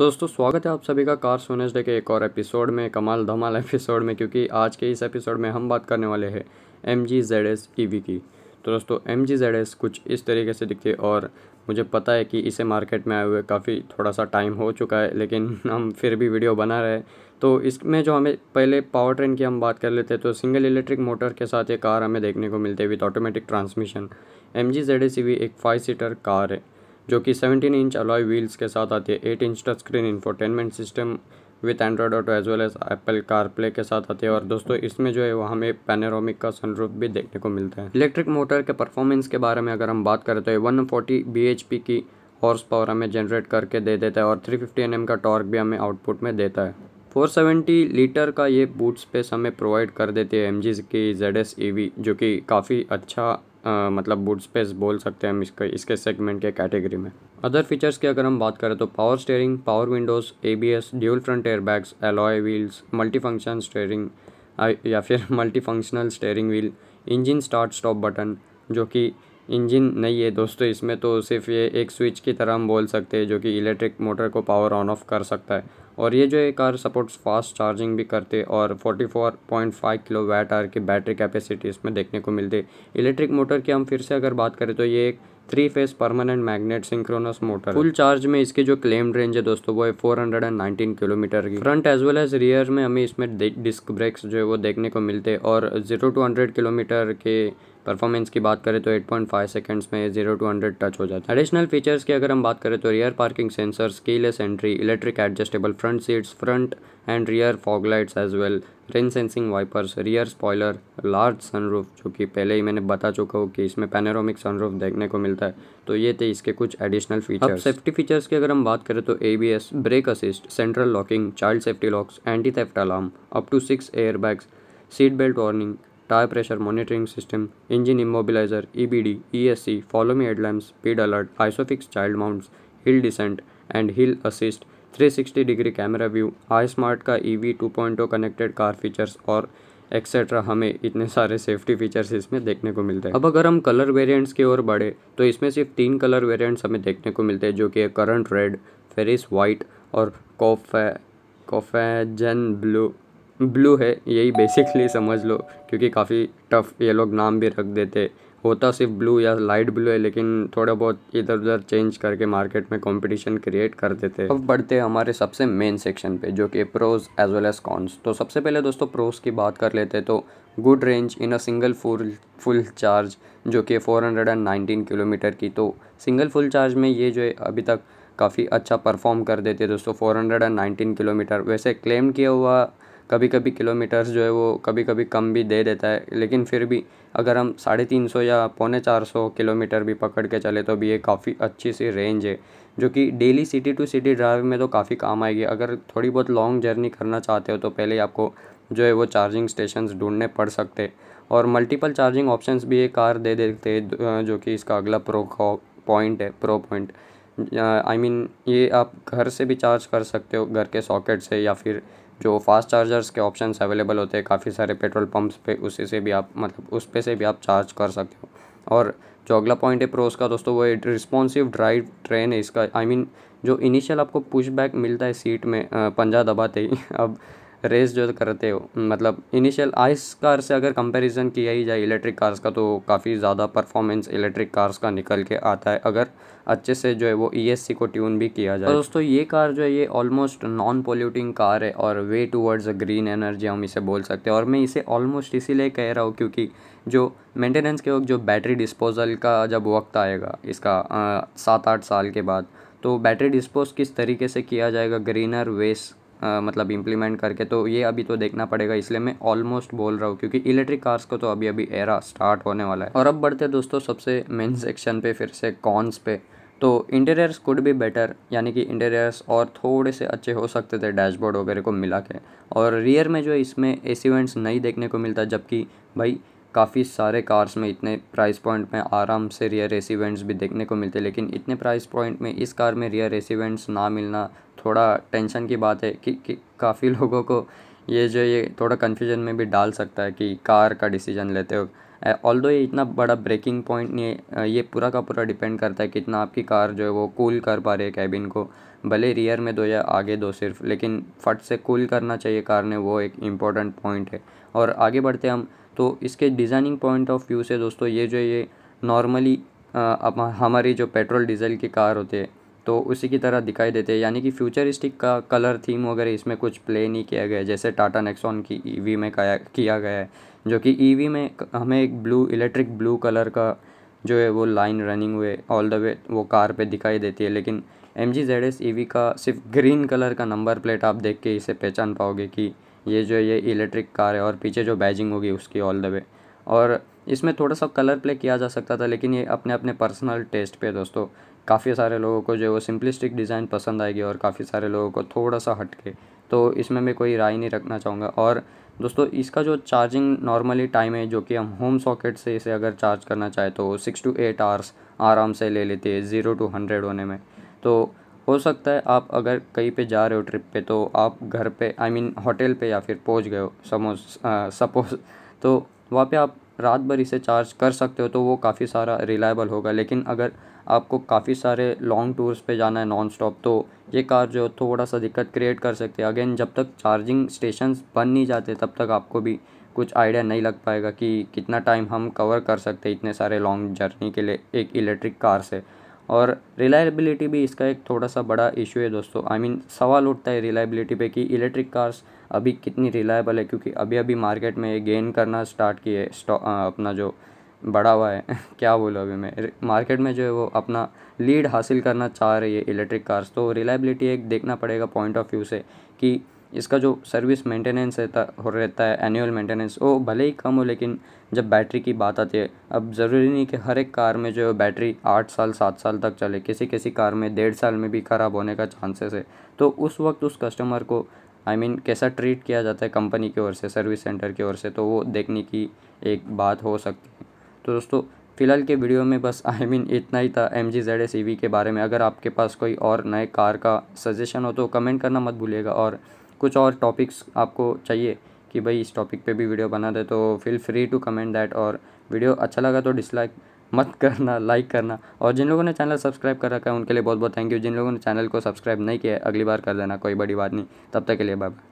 तो दोस्तों स्वागत है आप सभी का कार सोनेसडे के एक और एपिसोड में कमाल धमाल एपिसोड में क्योंकि आज के इस एपिसोड में हम बात करने वाले हैं M G Z S E V की तो दोस्तों एम जी जेड एस कुछ इस तरीके से दिखती है और मुझे पता है कि इसे मार्केट में आए हुए काफ़ी थोड़ा सा टाइम हो चुका है लेकिन हम फिर भी वीडियो बना रहे तो इसमें जो हमें पहले पावर ट्रेन की हम बात कर लेते हैं तो सिंगल इलेक्ट्रिक मोटर के साथ ये कार हमें देखने को मिलती है with automatic transmission M G Z S E V एक फाइव सीटर कार है जो कि 17 इंच अलॉय व्हील्स के साथ आती है 8 inch touch screen infotainment system with Android Auto as well as Apple CarPlay के साथ आती है और दोस्तों इसमें जो है वो हमें पेनारोमिक का सनरूफ भी देखने को मिलता है इलेक्ट्रिक मोटर के परफॉर्मेंस के बारे में अगर हम बात करें तो वन फोर्टी की हॉर्स पावर हमें जनरेट करके दे देता है और 350 फिफ्टी का टॉर्क भी हमें आउटपुट में देता है 470 लीटर का ये बूट स्पेस हमें प्रोवाइड कर देती है एम की जेड एस जो कि काफ़ी अच्छा आ, मतलब बूट स्पेस बोल सकते हैं हम इसके इसके सेगमेंट के कैटेगरी में अदर फीचर्स की अगर हम बात करें तो power steering power windows A B S dual front airbags alloy wheels multi function steering या फिर multi functional steering wheel engine start stop button जो कि इंजन नहीं है दोस्तों इसमें तो सिर्फ ये एक स्विच की तरह हम बोल सकते हैं जो कि इलेक्ट्रिक मोटर को पावर ऑन ऑफ कर सकता है और ये जो है कार सपोर्ट्स फास्ट चार्जिंग भी करते और 44.5 किलो वैट आर की बैटरी कैपेसिटी इसमें देखने को मिलती इलेक्ट्रिक मोटर की हम फिर से अगर बात करें तो ये एक three phase permanent magnet synchronous motor full charge में इसके जो क्लेम रेंज है दोस्तों वो है 419 किलोमीटर की front as well as rear में हमें इसमें डिस्क ब्रेक्स जो है वो देखने को मिलते हैं और जीरो टू हंड्रेड किलोमीटर के परफॉर्मेंस की बात करें तो 8.5 सेकंड्स में जीरो टू हंड्रेड टच हो जाता है एडिशनल फीचर्स की अगर हम बात करें तो rear parking sensor keyless entry electric adjustable front seats front and rear fog lights as well rain sensing wipers rear spoiler large sunroof जो कि पहले ही मैंने बता चुका हूँ कि इसमें सन सनरूफ देखने को मिलता है तो ये थे इसके कुछ एडिशनल फीचर्स अब सेफ्टी फीचर्स की अगर हम बात करें तो A B S brake assist central locking child safety locks anti theft alarm up to six airbags seat belt warning tyre pressure monitoring system engine immobiliser S C follow me headlamp speed alert isofix child mounts hill descent and hill assist 360 degree camera view I smart का E V two point connected car features और etcetera हमें इतने सारे safety features इसमें देखने को मिलते हैं अब अगर हम कलर वेरिएंट्स की ओर बढ़े तो इसमें सिर्फ तीन कलर वेरिएंट्स हमें देखने को मिलते हैं जो कि करंट रेड फेरिस वाइट और कॉफे कॉफेजन ब्लू ब्लू है यही बेसिकली समझ लो क्योंकि काफ़ी टफ ये लोग नाम भी रख देते होता सिर्फ ब्लू या लाइट ब्लू है लेकिन थोड़ा बहुत इधर उधर चेंज करके मार्केट में कंपटीशन क्रिएट कर देते अब बढ़ते हैं हमारे सबसे मेन सेक्शन पे जो कि pros as well as cons तो सबसे पहले दोस्तों प्रोज की बात कर लेते हैं तो good range in a single full full charge जो कि 419 किलोमीटर की तो सिंगल फुल चार्ज में ये जो है अभी तक काफ़ी अच्छा परफॉर्म कर देते दोस्तों 419 किलोमीटर वैसे क्लेम किया हुआ कभी कभी किलोमीटर्स जो है वो कभी कभी कम भी दे देता है लेकिन फिर भी अगर हम साढ़े तीन सौ या पौने चार सौ किलोमीटर भी पकड़ के चले तो भी ये काफ़ी अच्छी सी रेंज है जो कि daily city to city drive में तो काफ़ी काम आएगी अगर थोड़ी बहुत लॉन्ग जर्नी करना चाहते हो तो पहले ही आपको जो है वो चार्जिंग स्टेशन ढूंढने पड़ सकते और मल्टीपल चार्जिंग ऑप्शंस भी ये कार दे देते जो कि इसका अगला प्रो पॉइंट है प्रो पॉइंट आई मीन ये आप घर से भी चार्ज कर सकते हो घर के सॉकेट से या फिर जो फास्ट चार्जर्स के ऑप्शंस अवेलेबल होते हैं काफ़ी सारे पेट्रोल पंप्स पे उसी से भी आप मतलब उस पे से भी आप चार्ज कर सकते हो और जो अगला पॉइंट है प्रोस का दोस्तों वो रिस्पॉन्सिव ड्राइव ट्रेन है इसका आई I मीन mean, जो इनिशियल आपको पुशबैक मिलता है सीट में पंजा दबाते ही अब रेस जो करते हो मतलब इनिशियल आइस कार से अगर कंपैरिजन किया ही जाए इलेक्ट्रिक कार्स का तो काफ़ी ज़्यादा परफॉर्मेंस इलेक्ट्रिक कार्स का निकल के आता है अगर अच्छे से जो है वो ई e को ट्यून भी किया जाए और तो दोस्तों ये कार जो है ये ऑलमोस्ट नॉन पोल्यूटिंग कार है और way towards a green energy हम इसे बोल सकते हैं और मैं इसे ऑलमोस्ट इसीलिए कह रहा हूँ क्योंकि जो मेंटेनेंस के वक्त जो बैटरी डिस्पोजल का जब वक्त आएगा इसका सात आठ साल के बाद तो बैटरी डिस्पोज किस तरीके से किया जाएगा ग्रीनर वेस्ट आ, मतलब इम्प्लीमेंट करके तो ये अभी तो देखना पड़ेगा इसलिए मैं ऑलमोस्ट बोल रहा हूँ क्योंकि इलेक्ट्रिक कार्स को तो अभी अभी एरा स्टार्ट होने वाला है और अब बढ़ते दोस्तों सबसे मेन सेक्शन पे फिर से कॉन्स पे तो इंटीरियर्स कुड भी बेटर यानी कि इंटीरियर्स और थोड़े से अच्छे हो सकते थे डैशबोर्ड वगैरह को मिला के और रियर में जो है इसमें ए सी वेंट्स नहीं देखने को मिलता जबकि भाई काफ़ी सारे कार्स में इतने प्राइस पॉइंट में आराम से रियर एसी वेंट्स भी देखने को मिलते लेकिन इतने प्राइस पॉइंट में इस कार में रियर एसी वेंट्स ना मिलना थोड़ा टेंशन की बात है कि, कि काफ़ी लोगों को ये जो ये थोड़ा कन्फ्यूजन में भी डाल सकता है कि कार का डिसीजन लेते हो ऑल दो ये इतना बड़ा ब्रेकिंग पॉइंट नहीं ये पूरा का पूरा डिपेंड करता है कितना आपकी कार जो है वो कूल कर पा रही है कैबिन को भले रियर में दो या आगे दो सिर्फ लेकिन फट से कूल करना चाहिए कार ने वो एक इम्पॉर्टेंट पॉइंट है और आगे बढ़ते हम तो इसके डिज़ाइनिंग पॉइंट ऑफ व्यू से दोस्तों ये जो ये नॉर्मली हमारी जो पेट्रोल डीजल की कार होती है तो उसी की तरह दिखाई देते हैं यानी कि फ्यूचरिस्टिक का कलर थीम वगैरह इसमें कुछ प्ले नहीं किया गया जैसे टाटा नेक्सॉन की ईवी e में किया गया है जो कि ईवी e में हमें एक ब्लू इलेक्ट्रिक ब्लू कलर का जो है वो लाइन रनिंग हुए ऑल द वे वो कार पे दिखाई देती है लेकिन M G Z S E का सिर्फ ग्रीन कलर का नंबर प्लेट आप देख के इसे पहचान पाओगे कि ये जो ये इलेक्ट्रिक कार है और पीछे जो बैजिंग होगी उसकी ऑल द वे और इसमें थोड़ा सा कलर प्ले किया जा सकता था लेकिन ये अपने अपने पर्सनल टेस्ट पे दोस्तों काफ़ी सारे लोगों को जो है वो सिंपलिस्टिक डिज़ाइन पसंद आएगी और काफ़ी सारे लोगों को थोड़ा सा हटके तो इसमें मैं कोई राय नहीं रखना चाहूँगा और दोस्तों इसका जो चार्जिंग नॉर्मली टाइम है जो कि हम होम सॉकेट से इसे अगर चार्ज करना चाहे तो सिक्स टू एट आवर्स आराम से ले लेते हैं ज़ीरो टू हंड्रेड होने में तो हो सकता है आप अगर कहीं पे जा रहे हो ट्रिप पे तो आप घर पे आई मीन होटल पे या फिर पहुंच गए हो समोज सपोज तो वहाँ पे आप रात भर इसे चार्ज कर सकते हो तो वो काफ़ी सारा रिलायबल होगा लेकिन अगर आपको काफ़ी सारे लॉन्ग टूर्स पे जाना है नॉन स्टॉप तो ये कार जो थोड़ा सा दिक्कत क्रिएट कर सकती है अगेन जब तक चार्जिंग स्टेशन बन नहीं जाते तब तक आपको भी कुछ आइडिया नहीं लग पाएगा कि कितना टाइम हम कवर कर सकते इतने सारे लॉन्ग जर्नी के लिए एक इलेक्ट्रिक कार से और रिलायबिलिटी भी इसका एक थोड़ा सा बड़ा इशू है दोस्तों आई I मीन mean, सवाल उठता है रिलायबिलिटी पे कि इलेक्ट्रिक कार्स अभी कितनी रिलायबल है क्योंकि अभी अभी मार्केट में गेन करना स्टार्ट किए अपना जो बढ़ा हुआ है क्या बोलो अभी मैं मार्केट में जो है वो अपना लीड हासिल करना चाह रही है इलेक्ट्रिक कार्स तो रिलायबिलिटी एक देखना पड़ेगा पॉइंट ऑफ व्यू से कि इसका जो सर्विस मेंटेनेंस रहता हो रहता है एनुअल मेंटेनेंस वो भले ही कम हो लेकिन जब बैटरी की बात आती है अब ज़रूरी नहीं कि हर एक कार में जो है बैटरी आठ साल सात साल तक चले किसी किसी कार में डेढ़ साल में भी ख़राब होने का चांसेस है तो उस वक्त उस कस्टमर को आई I मीन mean, कैसा ट्रीट किया जाता है कंपनी की ओर से सर्विस सेंटर की ओर से तो वो देखने की एक बात हो सकती है तो दोस्तों फ़िलहाल के वीडियो में बस आई I मीन mean, इतना ही था M G Z S E V के बारे में अगर आपके पास कोई और नए कार का सजेशन हो तो कमेंट करना मत भूलिएगा और कुछ और टॉपिक्स आपको चाहिए कि भाई इस टॉपिक पे भी वीडियो बना दे तो feel free to comment that और वीडियो अच्छा लगा तो डिसलाइक मत करना लाइक करना और जिन लोगों ने चैनल सब्सक्राइब कर रखा है उनके लिए बहुत बहुत थैंक यू जिन लोगों ने चैनल को सब्सक्राइब नहीं किया अगली बार कर देना कोई बड़ी बात नहीं तब तक के लिए बाय